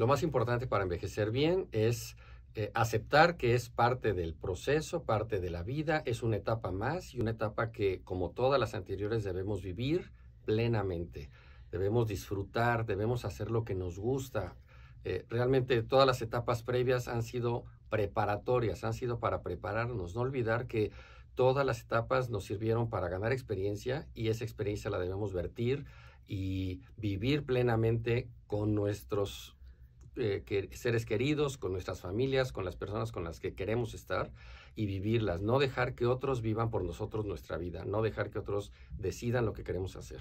Lo más importante para envejecer bien es eh, aceptar que es parte del proceso, parte de la vida, es una etapa más y una etapa que, como todas las anteriores, debemos vivir plenamente. Debemos disfrutar, debemos hacer lo que nos gusta. Eh, realmente todas las etapas previas han sido preparatorias, han sido para prepararnos. No olvidar que todas las etapas nos sirvieron para ganar experiencia y esa experiencia la debemos vertir y vivir plenamente con nuestros eh, seres queridos, con nuestras familias, con las personas con las que queremos estar y vivirlas. No dejar que otros vivan por nosotros nuestra vida, no dejar que otros decidan lo que queremos hacer.